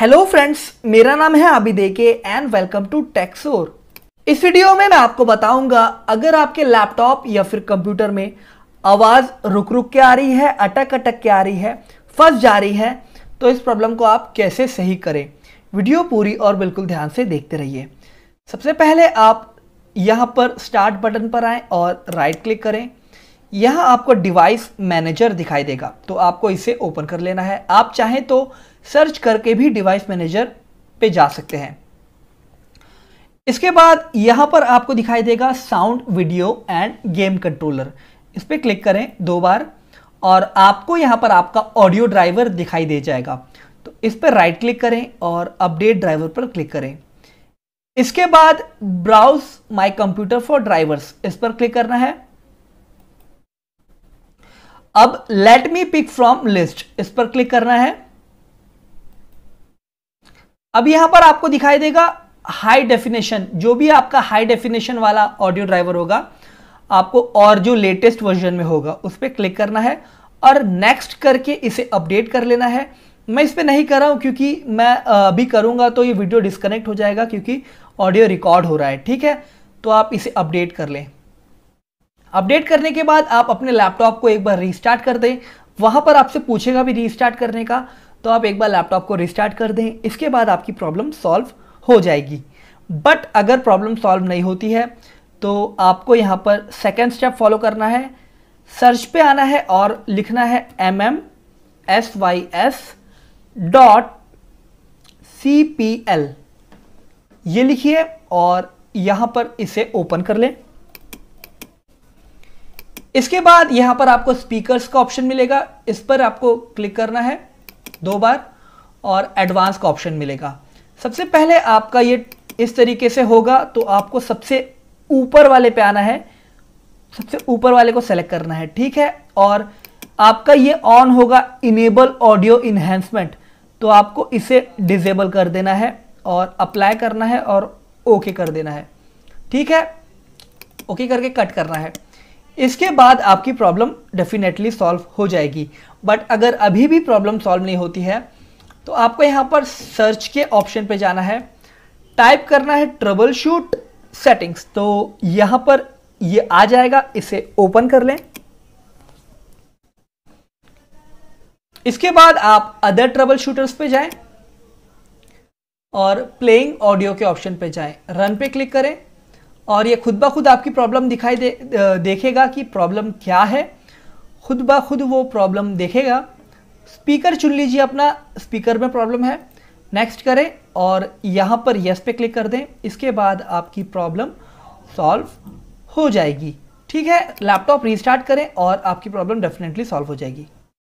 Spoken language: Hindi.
हेलो फ्रेंड्स मेरा नाम है आबिद के एंड वेलकम टू टेक्सोर इस वीडियो में मैं आपको बताऊंगा अगर आपके लैपटॉप या फिर कंप्यूटर में आवाज़ रुक रुक के आ रही है अटक अटक के आ रही है फंस जा रही है तो इस प्रॉब्लम को आप कैसे सही करें वीडियो पूरी और बिल्कुल ध्यान से देखते रहिए सबसे पहले आप यहाँ पर स्टार्ट बटन पर आएँ और राइट क्लिक करें यहाँ आपको डिवाइस मैनेजर दिखाई देगा तो आपको इसे ओपन कर लेना है आप चाहें तो सर्च करके भी डिवाइस मैनेजर पे जा सकते हैं इसके बाद यहाँ पर आपको दिखाई देगा sound video and game controller इस पर क्लिक करें दो बार और आपको यहाँ पर आपका ऑडियो ड्राइवर दिखाई दे जाएगा तो इस पर राइट क्लिक करें और अपडेट ड्राइवर पर क्लिक करें इसके बाद browse my computer for drivers इस पर क्लिक करना है अब let me pick from list इस पर क्लिक करना है अब यहां पर आपको दिखाई देगा हाई डेफिनेशन जो भी आपका हाई डेफिनेशन वाला ऑडियो ड्राइवर होगा आपको और जो लेटेस्ट वर्जन में होगा उस पर क्लिक करना है और नेक्स्ट करके इसे अपडेट कर लेना है मैं इस पर नहीं कर रहा हूं क्योंकि मैं अभी करूंगा तो ये वीडियो डिस्कनेक्ट हो जाएगा क्योंकि ऑडियो रिकॉर्ड हो रहा है ठीक है तो आप इसे अपडेट कर लें अपडेट करने के बाद आप अपने लैपटॉप को एक बार रिस्टार्ट कर दें वहाँ पर आपसे पूछेगा भी रिस्टार्ट करने का तो आप एक बार लैपटॉप को रिस्टार्ट कर दें इसके बाद आपकी प्रॉब्लम सॉल्व हो जाएगी बट अगर प्रॉब्लम सॉल्व नहीं होती है तो आपको यहाँ पर सेकेंड स्टेप फॉलो करना है सर्च पे आना है और लिखना है M M S Y S dot C P L ये लिखिए और यहाँ पर इसे ओपन कर लें इसके बाद यहां पर आपको स्पीकर्स का ऑप्शन मिलेगा इस पर आपको क्लिक करना है दो बार और एडवांस का ऑप्शन मिलेगा सबसे पहले आपका ये इस तरीके से होगा तो आपको सबसे ऊपर वाले पे आना है सबसे ऊपर वाले को सेलेक्ट करना है ठीक है और आपका ये ऑन होगा इनेबल ऑडियो इन्हेंसमेंट तो आपको इसे डिजेबल कर देना है और अप्लाई करना है और ओके कर देना है ठीक है ओके करके कट करना है इसके बाद आपकी प्रॉब्लम डेफिनेटली सॉल्व हो जाएगी बट अगर अभी भी प्रॉब्लम सॉल्व नहीं होती है तो आपको यहाँ पर सर्च के ऑप्शन पे जाना है टाइप करना है ट्रबल शूट सेटिंग्स तो यहाँ पर ये आ जाएगा इसे ओपन कर लें इसके बाद आप अदर ट्रबल शूटर्स पे जाएं और प्लेइंग ऑडियो के ऑप्शन पे जाएं रन पे क्लिक करें और ये खुद ब खुद आपकी प्रॉब्लम दिखाई दे देखेगा कि प्रॉब्लम क्या है खुद ब खुद वो प्रॉब्लम देखेगा स्पीकर चुन लीजिए अपना स्पीकर में प्रॉब्लम है नेक्स्ट करें और यहाँ पर यस पे क्लिक कर दें इसके बाद आपकी प्रॉब्लम सॉल्व हो जाएगी ठीक है लैपटॉप रीस्टार्ट करें और आपकी प्रॉब्लम डेफिनेटली सॉल्व हो जाएगी